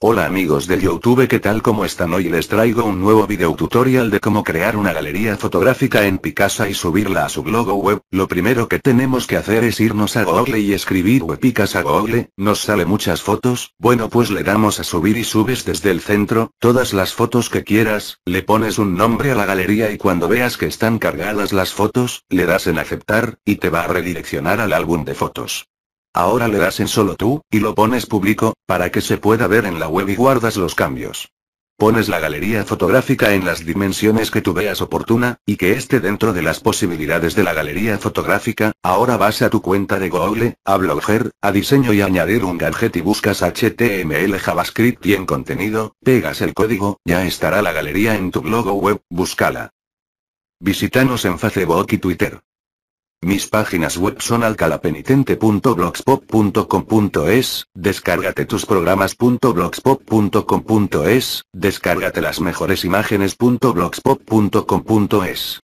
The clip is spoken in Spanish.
Hola amigos de Youtube que tal como están hoy les traigo un nuevo video tutorial de cómo crear una galería fotográfica en Picasa y subirla a su blog web, lo primero que tenemos que hacer es irnos a Google y escribir web Picasa Google, nos sale muchas fotos, bueno pues le damos a subir y subes desde el centro, todas las fotos que quieras, le pones un nombre a la galería y cuando veas que están cargadas las fotos, le das en aceptar, y te va a redireccionar al álbum de fotos. Ahora le das en solo tú, y lo pones público, para que se pueda ver en la web y guardas los cambios. Pones la galería fotográfica en las dimensiones que tú veas oportuna, y que esté dentro de las posibilidades de la galería fotográfica, ahora vas a tu cuenta de Google, a Blogger, a diseño y añadir un gadget y buscas HTML JavaScript y en contenido, pegas el código, ya estará la galería en tu blog o web, búscala. Visítanos en Facebook y Twitter. Mis páginas web son alcalapenitente.blogspot.com.es, descárgate tus programas.blogspot.com.es, descárgate las mejores imágenes.blogspot.com.es.